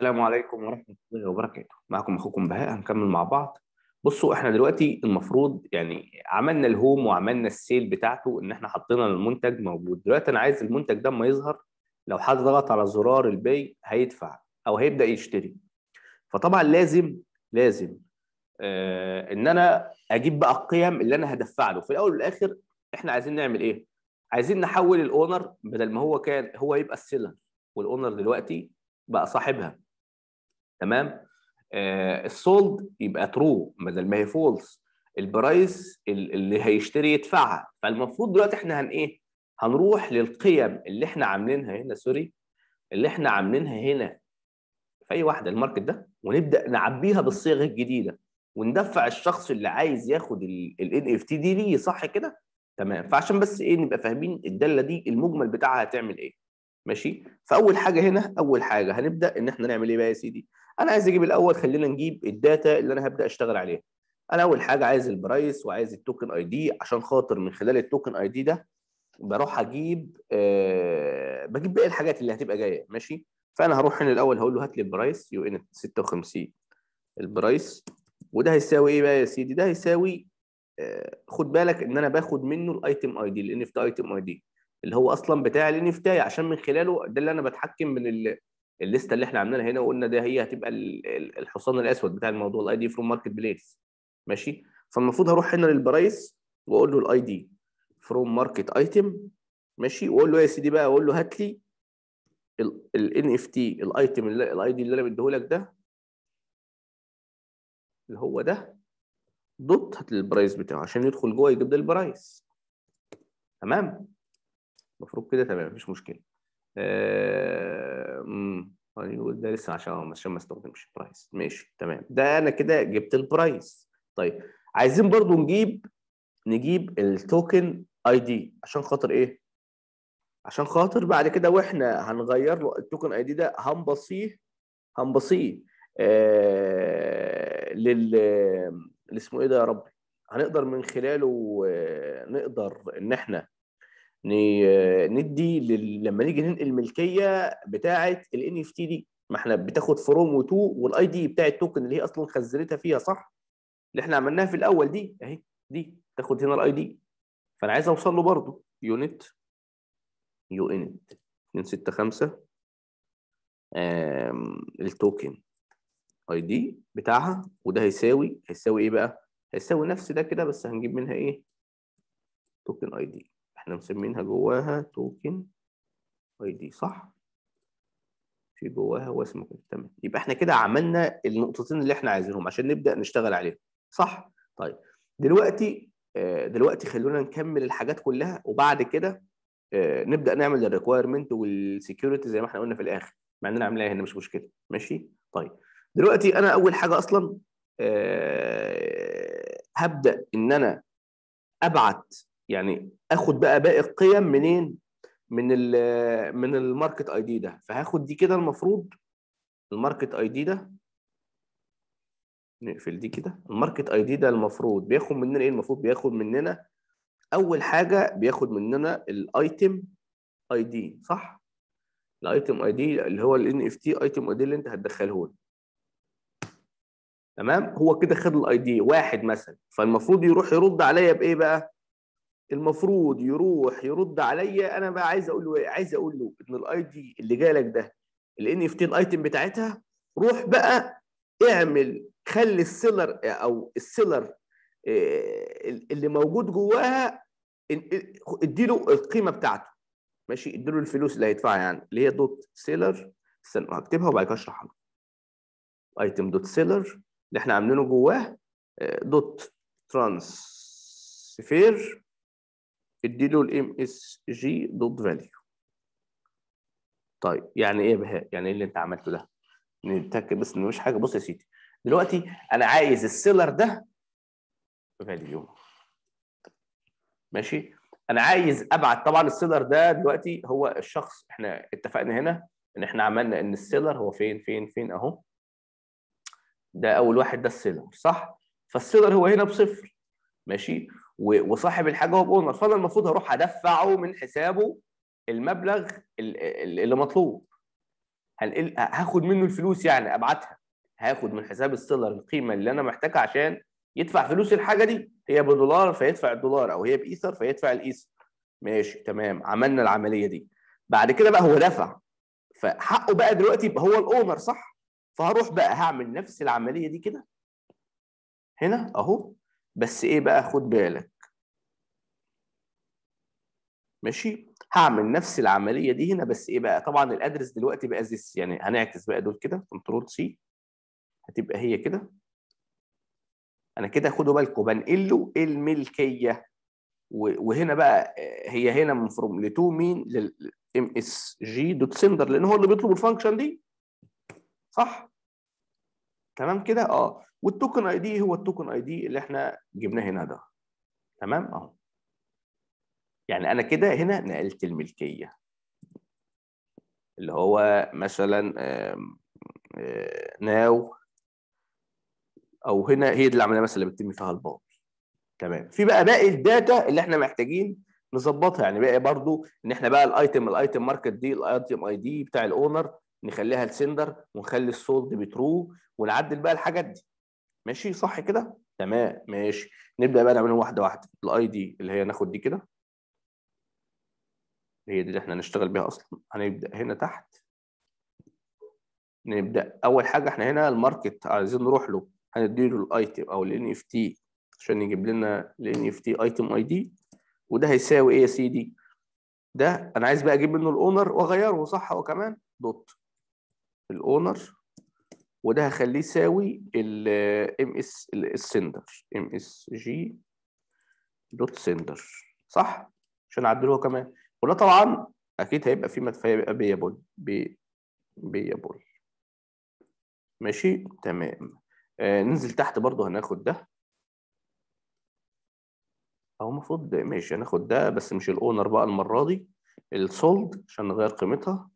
السلام عليكم ورحمة الله وبركاته معكم أخوكم بهاء هنكمل مع بعض بصوا احنا دلوقتي المفروض يعني عملنا الهوم وعملنا السيل بتاعته ان احنا حطينا المنتج موجود دلوقتي انا عايز المنتج ده اما يظهر لو حد ضغط على زرار الباي هيدفع او هيبدا يشتري فطبعا لازم لازم آه ان انا اجيب بقى القيم اللي انا هدفع له في الاول والاخر احنا عايزين نعمل ايه عايزين نحول الاونر بدل ما هو كان هو يبقى السيلر والاونر دلوقتي بقى صاحبها تمام السولد آه، يبقى ترو بدل ما هي فولس البرايس اللي هيشتري يدفعها فالمفروض دلوقتي احنا هن ايه هنروح للقيم اللي احنا عاملينها هنا سوري اللي احنا عاملينها هنا في اي واحده الماركت ده ونبدا نعبيها بالصيغ الجديده وندفع الشخص اللي عايز ياخد الان اف تي دي ليه صح كده تمام فعشان بس ايه نبقى فاهمين الداله دي المجمل بتاعها هتعمل ايه ماشي فاول حاجه هنا اول حاجه هنبدا ان احنا نعمل ايه بقى يا سيدي انا عايز اجيب الاول خلينا نجيب الداتا اللي انا هبدا اشتغل عليها انا اول حاجه عايز البرايس وعايز التوكن اي دي عشان خاطر من خلال التوكن اي دي ده بروح اجيب آه بجيب باقي الحاجات اللي هتبقى جايه ماشي فانا هروح هنا الاول هقول له هات لي البرايس يو ان 56 البرايس وده هيساوي ايه بقى يا سيدي ده هيساوي آه خد بالك ان انا باخد منه الايتم اي دي الان اف ايتم اي دي اللي هو اصلا بتاع الان اف عشان من خلاله ده اللي انا بتحكم من الليسته اللي احنا عاملينها هنا وقلنا ده هي هتبقى الحصان الاسود بتاع الموضوع الاي دي فروم ماركت بليس ماشي فالمفروض هروح هنا للبرايس واقول له الاي دي فروم ماركت ايتم ماشي واقول له يا سيدي بقى اقول له هات لي الان اف تي الايتم الاي دي اللي انا لك ده اللي هو ده دوت هات البرايس بتاعه عشان يدخل جوه يجيب لي البرايس تمام المفروض كده تمام مفيش مشكله آه امم يقول طيب، ده لسه عشان عشان ما استخدمش برايس ماشي تمام ده انا كده جبت البرايس طيب عايزين برضو نجيب نجيب التوكن اي دي عشان خاطر ايه عشان خاطر بعد كده واحنا هنغير له التوكن اي دي ده هنبصيه هنبصيه آه لل اسمه ايه ده يا ربي هنقدر من خلاله آه نقدر ان احنا ندي لل... لما نيجي ننقل الملكيه بتاعه ال ان اف تي دي ما احنا بتاخد فروم وتو والاي دي بتاع التوكن اللي هي اصلا خزنتها فيها صح اللي احنا عملناها في الاول دي اهي دي تاخد هنا الاي دي فانا عايز اوصل له برضه يونت يو انت 265 التوكن اي دي بتاعها وده هيساوي هيساوي ايه بقى؟ هيساوي نفس ده كده بس هنجيب منها ايه؟ توكن اي دي احنا مسمينها جواها توكن اي دي صح في جواها واسم تمام يبقى احنا كده عملنا النقطتين اللي احنا عايزينهم عشان نبدا نشتغل عليهم صح طيب دلوقتي آه، دلوقتي خلونا نكمل الحاجات كلها وبعد كده آه، نبدا نعمل الريكويرمنت والسكيورتي زي ما احنا قلنا في الاخر مع اننا عاملاها هنا مش مشكله ماشي طيب دلوقتي انا اول حاجه اصلا آه، هبدا ان انا ابعت يعني اخد بقى باقي القيم منين من من الماركت اي دي ده فهاخد دي كده المفروض الماركت اي دي ده نقفل دي كده الماركت اي دي ده المفروض بياخد مننا ايه المفروض بياخد مننا اول حاجه بياخد مننا الايتم اي دي صح الايتم اي دي اللي هو الان اف تي ايتم اي دي اللي انت هتدخله لي تمام هو كده خد الاي دي واحد مثلا فالمفروض يروح يرد عليا بايه بقى المفروض يروح يرد عليا انا بقى عايز اقول له ايه؟ عايز اقول له ان الاي دي اللي جالك ده الان اف تي الايتم بتاعتها روح بقى اعمل خلي السيلر او السيلر آه، اللي موجود جواها اديله القيمه بتاعته ماشي اديله الفلوس اللي هيدفعها يعني اللي هي دوت سيلر استنى هكتبها وبعد كده اشرحها لك ايتم دوت سيلر اللي احنا عاملينه جواه دوت آه، ترانسفير اديله الام اس جي دوت فاليو طيب يعني ايه بهاء يعني ايه اللي انت عملته ده نتاكد بس ان مفيش حاجه بص يا سيدي دلوقتي انا عايز السيلر ده فاليو ماشي انا عايز ابعت طبعا السيلر ده دلوقتي هو الشخص احنا اتفقنا هنا ان احنا عملنا ان السيلر هو فين فين فين اهو ده اول واحد ده السيلر صح فالسيلر هو هنا بصفر ماشي وصاحب الحاجه هو الاونر فانا المفروض هروح ادفعه من حسابه المبلغ اللي مطلوب هنقل هاخد منه الفلوس يعني ابعتها هاخد من حساب السيلر القيمه اللي انا محتاجها عشان يدفع فلوس الحاجه دي هي بدولار فيدفع الدولار او هي بايثر فيدفع الايثر ماشي تمام عملنا العمليه دي بعد كده بقى هو دفع فحقه بقى دلوقتي يبقى هو الاونر صح فهروح بقى هعمل نفس العمليه دي كده هنا اهو بس ايه بقى خد بالك ماشي هعمل نفس العمليه دي هنا بس ايه بقى طبعا الادرس دلوقتي بقى زيس يعني هنعكس بقى دول كده كنترول سي هتبقى هي كده انا كده خدوا بالكم بنقل له الملكيه وهنا بقى آه، هي هنا من فروم لتو مين للام اس جي دوت سندر لان هو اللي بيطلب الفانكشن دي صح تمام كده اه والتوكن اي دي هو التوكن اي دي اللي احنا جبناه هنا ده تمام اهو يعني انا كده هنا نقلت الملكيه اللي هو مثلا آه، ناو او هنا هي دي العمليه مثلا اللي بتتم فيها الباقي تمام في بقى باقي الداتا اللي احنا محتاجين نظبطها يعني بقى برضو ان احنا بقى الايتم الايتم ماركت دي الايتم اي دي بتاع الاونر نخليها لسندر ونخلي السولد بترو ونعدل بقى الحاجات دي ماشي صح كده تمام ماشي نبدا بقى نعملهم واحده واحده الاي دي اللي هي ناخد دي كده هي دي اللي احنا هنشتغل بيها اصلا هنبدا هنا تحت نبدا اول حاجه احنا هنا الماركت عايزين نروح له هنديله الايتم او الان اف تي عشان يجيب لنا الان اف تي ايتم اي دي وده هيساوي ايه يا سيدي ده انا عايز بقى اجيب منه الاونر واغيره صح هو كمان دوت الاونر وده هخليه يساوي الام اس السندر ام اس جي دوت سندر صح عشان اعدله كمان وده طبعا اكيد هيبقى في مدفعيه يبقى بيبول بي بيبول ماشي تمام آه ننزل تحت برضو هناخد ده او المفروض ماشي هناخد ده بس مش الاونر بقى المره دي السولد عشان نغير قيمتها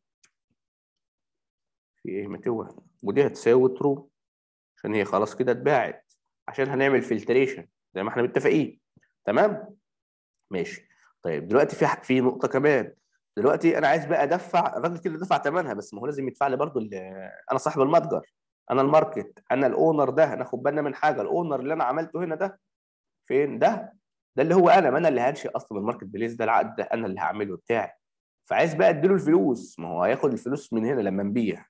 في ايه ما توه ودي هتساوي ترو عشان هي خلاص كده اتباعت عشان هنعمل فلتريشن زي ما احنا متفقين تمام ماشي طيب دلوقتي في في نقطه كمان دلوقتي انا عايز بقى ادفع الراجل كده دفع ثمنها بس ما هو لازم يدفع لي برضه انا صاحب المتجر انا الماركت انا الاونر ده ناخد بالنا من حاجه الاونر اللي انا عملته هنا ده فين ده ده اللي هو انا ما انا اللي هنشئ اصلا الماركت بليس ده العقد ده انا اللي هعمله بتاعي فعايز بقى اديله الفلوس ما هو هياخد الفلوس من هنا لما نبيع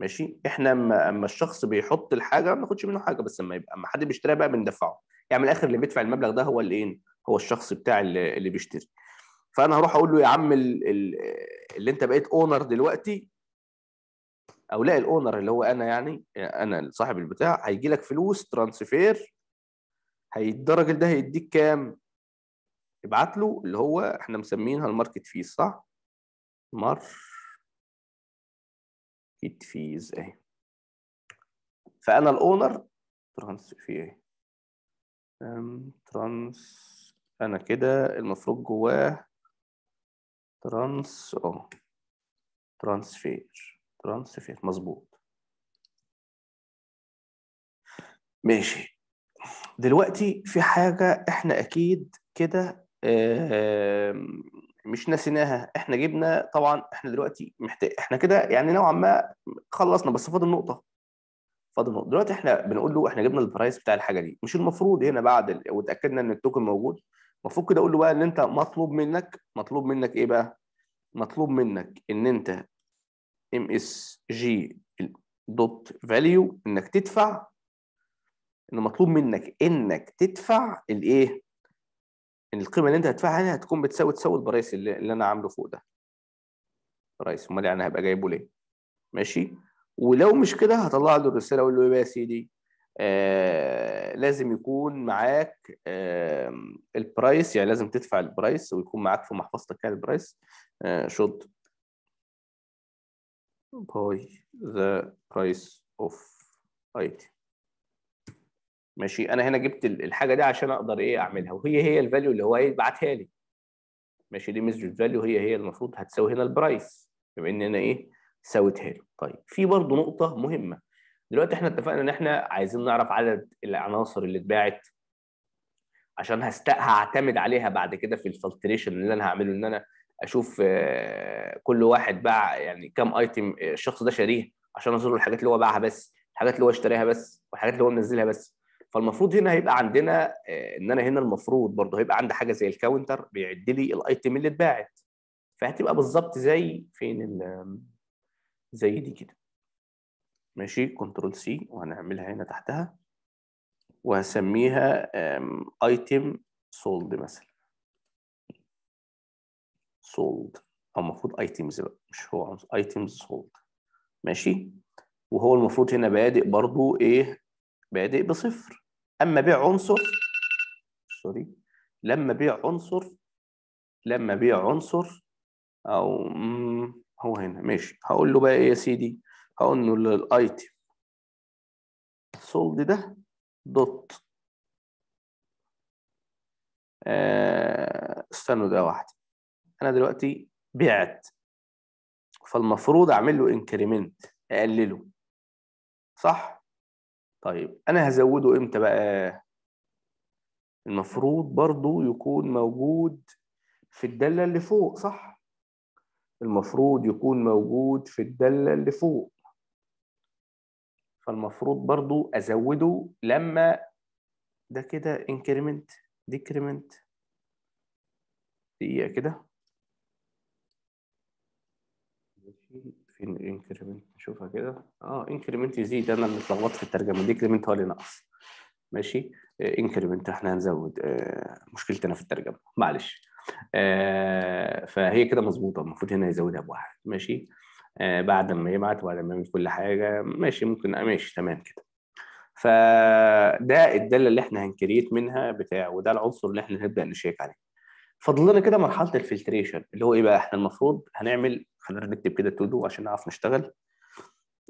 ماشي احنا اما الشخص بيحط الحاجه ما ناخدش منه حاجه بس اما يبقى اما حد بيشتريها بقى بندفعه يعني من الاخر اللي بيدفع المبلغ ده هو الايه هو الشخص بتاع اللي بيشتري فانا هروح اقول له يا عم اللي انت بقيت اونر دلوقتي او لا الاونر اللي هو انا يعني انا صاحب البتاع هيجي لك فلوس ترانسفير هيتدرج ده هيديك كام ابعت له اللي هو احنا مسمينها الماركت فيز صح ماركت فيز اهي فانا الاونر ترانسفير ترانس انا كده المفروض جواه ترانس او آه، ترانسفير ترانسفير مظبوط ماشي دلوقتي في حاجة احنا اكيد كده مش نسيناها احنا جبنا طبعا احنا دلوقتي محتاج احنا كده يعني نوعا ما خلصنا بس فاضل نقطه فاضل نقطه دلوقتي احنا بنقول له احنا جبنا البرايس بتاع الحاجه دي مش المفروض هنا بعد وتاكدنا ان التوكن موجود المفروض كده اقول له بقى ان انت مطلوب منك مطلوب منك ايه بقى مطلوب منك ان انت ام اس جي دوت فاليو انك تدفع ان مطلوب منك انك تدفع الايه ان القيمه اللي انت هتدفعها هنا هتكون بتساوي تساوي البرايس اللي, اللي انا عامله فوق ده برايس امال يعني هبقى جايبه ليه ماشي ولو مش كده هطلع له الرساله اقول له ايه بقى يا سيدي آه، لازم يكون معاك البرايس يعني لازم تدفع البرايس ويكون معاك في محفظتك يعني البرايس آه، شوت باي ذا برايس اوف of ماشي انا هنا جبت الحاجه دي عشان اقدر ايه اعملها وهي هي الفاليو اللي هو ايه لي ماشي دي مسج فاليو هي هي المفروض هتساوي هنا البرايس بما ان انا ايه ساويتها له طيب في برضه نقطه مهمه دلوقتي احنا اتفقنا ان احنا عايزين نعرف عدد العناصر اللي اتباعت عشان هست... هعتمد عليها بعد كده في الفلتريشن اللي انا هعمله ان انا اشوف آه، كل واحد باع يعني كم ايتم آه، الشخص ده شاريه عشان ازور الحاجات اللي هو باعها بس الحاجات اللي هو اشتريها بس والحاجات اللي هو منزلها بس فالمفروض هنا هيبقى عندنا آه، ان انا هنا المفروض برضه هيبقى عندي حاجه زي الكاونتر بيعد لي الايتم اللي اتباعت فهتبقى بالظبط زي فين زي دي كده ماشي كنترول سي وهنعملها هنا تحتها وهسميها ايتم سولد مثلا سولد او المفروض ايتمز بقى مش هو ايتمز سولد ماشي وهو المفروض هنا بادئ برضو ايه بادئ بصفر اما بيع عنصر سوري لما بيع عنصر لما بيع عنصر او هو هنا ماشي هقول له بقى ايه يا سيدي هقول له للايتم سولد ده دوت آه استنوا ده واحد انا دلوقتي بعت فالمفروض اعمل له انكريمنت اقلله صح طيب انا هزوده امتى بقى المفروض برضو يكون موجود في الداله اللي فوق صح المفروض يكون موجود في الداله اللي فوق فالمفروض برضو ازوده لما ده كده انكريمنت ديكريمنت دقيقه كده فين الانكريمنت نشوفها كده اه انكريمنت يزيد انا متلخبط في الترجمه ديكريمنت هو اللي ناقص ماشي انكريمنت آه، احنا هنزود آه مشكلتنا في الترجمه معلش آه فهي كده مظبوطه المفروض هنا يزودها بواحد ماشي آه، بعد ما يبعت وبعد ما يعمل كل حاجه ماشي ممكن آه، ماشي تمام كده فده الداله اللي احنا هنكريت منها بتاع وده العنصر اللي احنا هنبدا نشيك عليه فاضل لنا كده مرحله الفلتريشن اللي هو ايه بقى احنا المفروض هنعمل خلينا نكتب كده تو دو عشان نعرف نشتغل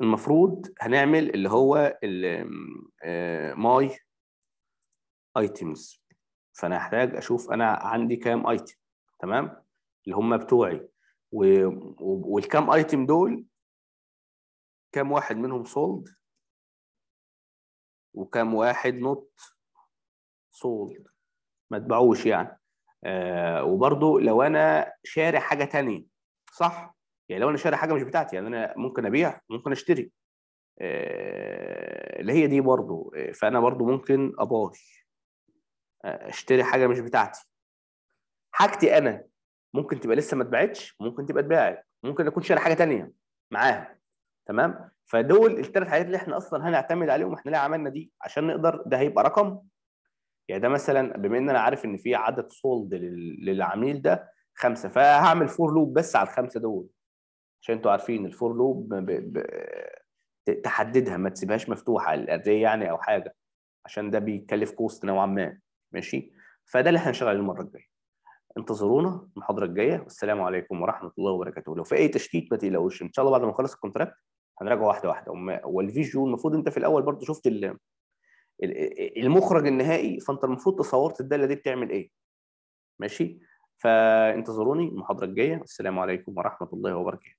المفروض هنعمل اللي هو ماي ايتمز آه، فانا هحتاج اشوف انا عندي كام ايتم تمام اللي هم بتوعي و... والكام ايتم دول كام واحد منهم سولد وكام واحد نوت سولد ما تبعوش يعني آه وبرضو لو انا شاري حاجه تانية صح يعني لو انا شاري حاجه مش بتاعتي يعني انا ممكن ابيع ممكن اشتري اللي آه، هي دي برضو فانا برضو ممكن اباش آه، اشتري حاجه مش بتاعتي حاجتي انا ممكن تبقى لسه ما اتباعتش ممكن تبقى اتباعت ممكن اكون شاري حاجه ثانيه معاها تمام فدول الثلاث حاجات اللي احنا اصلا هنعتمد عليهم احنا ليه عملنا دي عشان نقدر ده هيبقى رقم يعني ده مثلا بما ان انا عارف ان في عدد سولد للعميل ده خمسه فهعمل فور لوب بس على الخمسه دول عشان انتوا عارفين الفور لوب ب... ب... تحددها ما تسيبهاش مفتوحه الاري يعني او حاجه عشان ده بيكلف كوست نوعا ما ماشي فده اللي احنا هنشتغل المره الجايه انتظرونا المحاضره الجايه والسلام عليكم ورحمه الله وبركاته لو في اي تشتيت ما تقلقوش ان شاء الله بعد ما نخلص الكونتراكت هنراجعه واحده واحده والفيجوال المفروض انت في الاول برضو شفت المخرج النهائي فانت المفروض تصورت الداله دي بتعمل ايه ماشي فانتظروني المحاضره الجايه والسلام عليكم ورحمه الله وبركاته